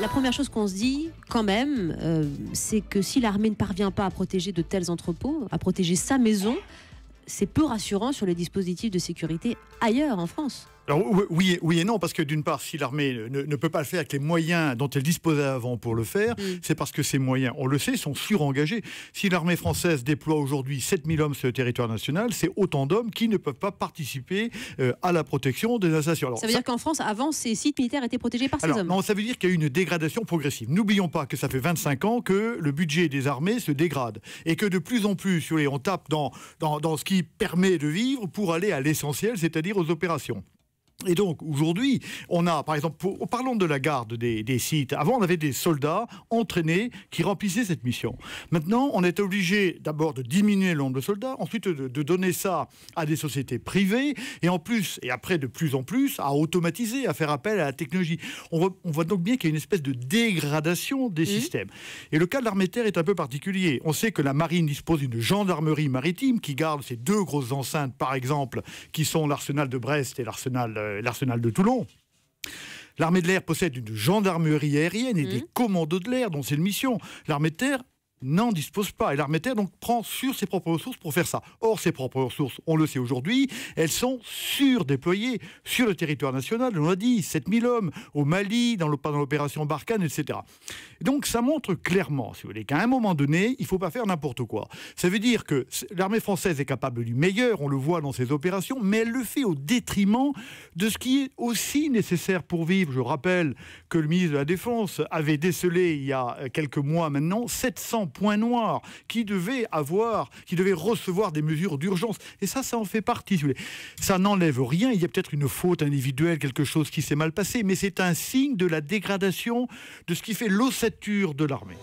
La première chose qu'on se dit, quand même, euh, c'est que si l'armée ne parvient pas à protéger de tels entrepôts, à protéger sa maison, c'est peu rassurant sur les dispositifs de sécurité ailleurs en France. Alors, oui, et non, parce que d'une part, si l'armée ne, peut pas le faire avec les moyens dont elle disposait avant pour le faire, mm. c'est parce que ces moyens, on le sait, sont surengagés. Si l'armée française déploie aujourd'hui 7000 hommes sur le territoire national, c'est autant d'hommes qui ne peuvent pas participer euh, à la protection des installations. ça veut dire qu'en France, avant, ces sites militaires étaient protégés par ces hommes ça veut dire qu'il y a eu une dégradation progressive. N'oublions pas que ça fait 25 ans que le budget des armées se dégrade et que de plus en plus, on tape dans, dans, dans ce qui permet de vivre pour aller à l'essentiel, c'est-à-dire aux opérations. Et donc aujourd'hui, on a, par exemple, parlons de la garde des, sites. Avant, on avait des soldats entraînés qui remplissaient cette mission. Maintenant, on est obligé d'abord de diminuer le nombre de soldats, ensuite de, donner ça à des sociétés privées, et en plus, et après de plus en plus, à automatiser, à faire appel à la technologie. On voit, donc bien qu'il y a une espèce de dégradation des mmh. systèmes. Et le cas de l'armée terre est un peu particulier. On sait que la marine dispose d'une gendarmerie maritime qui garde ces deux grosses enceintes, par exemple, qui sont l'arsenal de Brest et l'arsenal euh, euh, l'arsenal de Toulon. L'armée de l'air possède une gendarmerie aérienne et des mmh. commandos de l'air dont c'est une mission. L'armée de terre n'en dispose pas. Et l'armée terre donc prend sur ses propres ressources pour faire ça. Or, ses propres ressources, on le sait aujourd'hui, elles sont surdéployées sur le territoire national. On l'a dit, 7000 hommes au Mali, dans l'opération Barkhane, etc. Donc, ça montre clairement, si vous voulez, qu'à un moment donné, il ne faut pas faire n'importe quoi. Ça veut dire que l'armée française est capable du meilleur, on le voit dans ses opérations, mais elle le fait au détriment de ce qui est aussi nécessaire pour vivre. Je rappelle que le ministre de la Défense avait décelé il y a quelques mois maintenant 700 point noir, qui devait avoir, qui devait recevoir des mesures d'urgence. Et ça, ça en fait partie. Ça n'enlève rien. Il y a peut-être une faute individuelle, quelque chose qui s'est mal passé, mais c'est un signe de la dégradation de ce qui fait l'ossature de l'armée.